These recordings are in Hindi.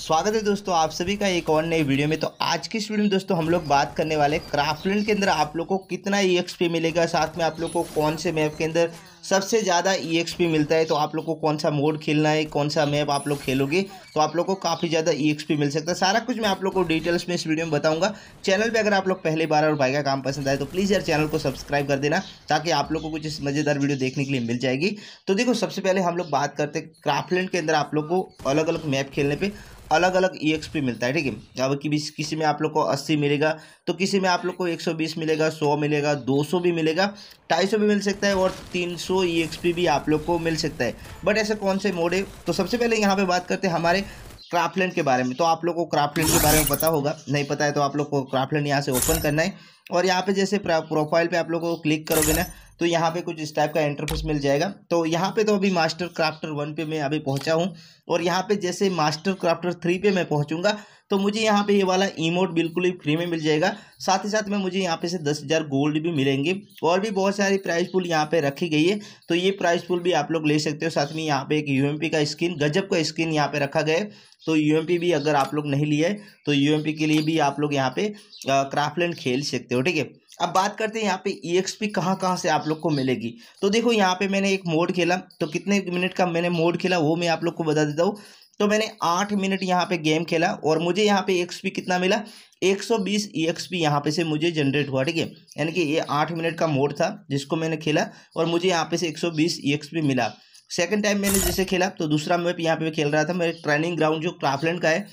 स्वागत है दोस्तों आप सभी का एक और नई वीडियो में तो आज की इस वीडियो में दोस्तों हम लोग बात करने वाले क्राफ्टलैंड के अंदर आप लोग को कितना ई मिलेगा साथ में आप लोग को कौन से मैप के अंदर सबसे ज़्यादा ई e मिलता है तो आप लोग को कौन सा मोड खेलना है कौन सा मैप आप लोग खेलोगे तो आप लोग को काफ़ी ज़्यादा ई e मिल सकता है सारा कुछ मैं आप लोग को डिटेल्स में इस वीडियो में बताऊंगा चैनल पे अगर आप लोग पहली बार और भाई का काम पसंद आए तो प्लीज़ यार चैनल को सब्सक्राइब कर देना ताकि आप लोग को कुछ मज़ेदार वीडियो देखने के लिए मिल जाएगी तो देखो सबसे पहले हम लोग बात करते हैं क्राफ्टलैंड के अंदर आप लोग को अलग अलग मैप खेलने पर अलग अलग ई e एक्स पी मिलता है ठीक है अब कि किसी में आप लोग को अस्सी मिलेगा तो किसी में आप लोग को एक सौ बीस मिलेगा सौ मिलेगा दो सौ भी मिलेगा ढाई सौ भी मिल सकता है और तीन सौ ई भी आप लोग को मिल सकता है बट ऐसे कौन से मोड है तो सबसे पहले यहाँ पे बात करते हैं हमारे क्राफ्टलैंड के बारे में तो आप लोग को क्राफ्टलैंड के बारे में पता होगा नहीं पता है तो आप लोग को क्राफ्टलैंड यहाँ से ओपन करना है और यहाँ पे जैसे प्रोफाइल पे आप लोग को क्लिक करोगे ना तो यहाँ पे कुछ इस टाइप का इंटरफेस मिल जाएगा तो यहाँ पे तो अभी मास्टर क्राफ्टर वन पे मैं अभी पहुँचा हूँ और यहाँ पे जैसे मास्टर क्राफ्टर थ्री पे मैं पहुँचूँगा तो मुझे यहाँ पे ये यह वाला ईमोट बिल्कुल ही फ्री में मिल जाएगा साथ ही साथ में मुझे यहाँ पे से दस हज़ार गोल्ड भी मिलेंगे और भी बहुत सारी प्राइस पुल यहाँ पे रखी गई है तो ये प्राइस पुल भी आप लोग ले सकते हो साथ में यहाँ पे एक यू का स्किन गजब का स्किन यहाँ पे रखा गया है तो यू भी अगर आप लोग नहीं लिया है तो यू के लिए भी आप लोग यहाँ पे क्राफ्टलैंड खेल सकते हो ठीक है अब बात करते हैं यहाँ पे ई एक्स पी कहाँ कहाँ से आप लोग को मिलेगी तो देखो यहाँ पे मैंने एक मोड खेला तो कितने मिनट का मैंने मोड खेला वो मैं आप लोग को बता देता हूँ तो मैंने आठ मिनट यहाँ पे गेम खेला और मुझे यहाँ पे एक्सपी e कितना मिला एक सौ बीस ई एक्स पी यहाँ पे से मुझे जनरेट हुआ ठीक है यानी कि ये आठ मिनट का मोड था जिसको मैंने खेला और मुझे यहाँ पे से एक सौ बीस ई एक्स पी मिला सेकेंड टाइम मैंने जिसे खेला तो दूसरा मैप यहाँ पे खेल रहा था मेरे ट्रेनिंग ग्राउंड जो क्राफ्टलैंड का है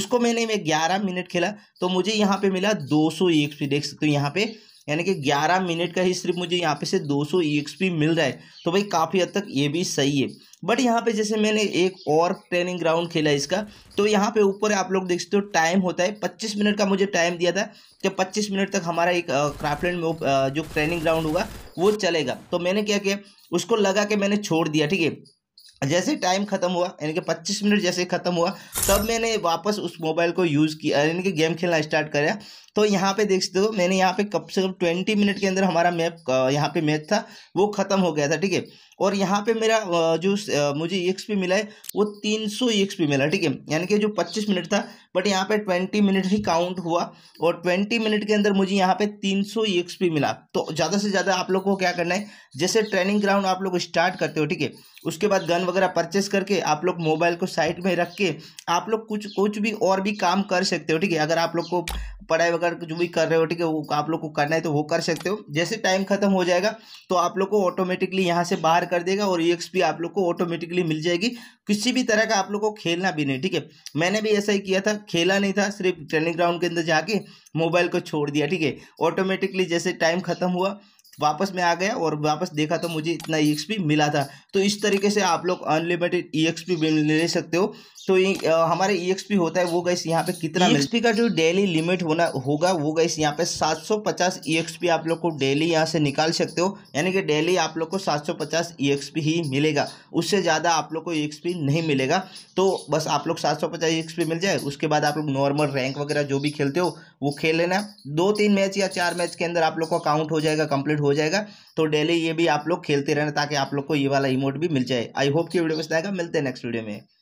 उसको मैंने मैं ग्यारह मिनट खेला तो मुझे यहाँ पे मिला दो सौ ई एक्स पी देख सकते हो यहाँ पे यानी कि 11 मिनट का ही सिर्फ मुझे यहाँ पे से 200 सौ e मिल रहा है तो भाई काफ़ी हद तक ये भी सही है बट यहाँ पे जैसे मैंने एक और ट्रेनिंग ग्राउंड खेला इसका तो यहाँ पे ऊपर आप लोग देख सकते हो टाइम होता है 25 मिनट का मुझे टाइम दिया था कि 25 मिनट तक हमारा एक क्राफ्टलैंड में जो ट्रेनिंग ग्राउंड होगा वो चलेगा तो मैंने क्या किया उसको लगा के मैंने छोड़ दिया ठीक है जैसे टाइम खत्म हुआ यानी कि 25 मिनट जैसे खत्म हुआ तब मैंने वापस उस मोबाइल को यूज़ किया यानी कि गेम खेलना स्टार्ट करा तो यहाँ पे देख सकते हो मैंने यहाँ पे कम से कम ट्वेंटी मिनट के अंदर हमारा मैप यहाँ पे मैच था वो ख़त्म हो गया था ठीक है और यहाँ पे मेरा जो मुझे ई मिला है वो तीन सौ मिला ठीक है यानी कि जो पच्चीस मिनट था बट यहाँ पे ट्वेंटी मिनट ही काउंट हुआ और ट्वेंटी मिनट के अंदर मुझे यहाँ पे तीन सौ मिला तो ज़्यादा से ज़्यादा आप लोग को क्या करना है जैसे ट्रेनिंग ग्राउंड आप लोग स्टार्ट करते हो ठीक है उसके बाद गन वगैरह परचेस करके आप लोग मोबाइल को साइड में रख के आप लोग कुछ कुछ भी और भी काम कर सकते हो ठीक है अगर आप लोग को पढ़ाई वगैरह अगर जो भी कर रहे हो ठीक है वो आप लोग को करना है तो वो कर सकते हो जैसे टाइम खत्म हो जाएगा तो आप लोग को ऑटोमेटिकली यहाँ से बाहर कर देगा और ई आप लोग को ऑटोमेटिकली मिल जाएगी किसी भी तरह का आप लोग को खेलना भी नहीं ठीक है मैंने भी ऐसा ही किया था खेला नहीं था सिर्फ ट्रेनिंग ग्राउंड के अंदर जाके मोबाइल को छोड़ दिया ठीक है ऑटोमेटिकली जैसे टाइम खत्म हुआ वापस मैं आ गया और वापस देखा तो मुझे इतना ई e मिला था तो इस तरीके से आप लोग अनलिमिटेड ई e ले सकते हो तो हमारे ई e होता है वो गैस यहाँ पे कितना ई का जो डेली लिमिट होना होगा वो गैस यहाँ पे 750 ई आप लोग को डेली यहाँ से निकाल सकते हो यानी कि डेली आप लोग को 750 ई ही मिलेगा उससे ज़्यादा आप लोग को ई नहीं मिलेगा तो बस आप लोग 750 ई मिल जाए उसके बाद आप लोग नॉर्मल रैंक वगैरह जो भी खेलते हो वो खेल लेना दो तीन मैच या चार मैच के अंदर आप लोग का काउंट हो जाएगा कंप्लीट हो जाएगा तो डेली ये भी आप लोग खेलते रहना ताकि आप लोग को ये वाला इमोट भी मिल जाए आई होप कि वीडियो पसंद आएगा मिलते हैं नेक्स्ट वीडियो में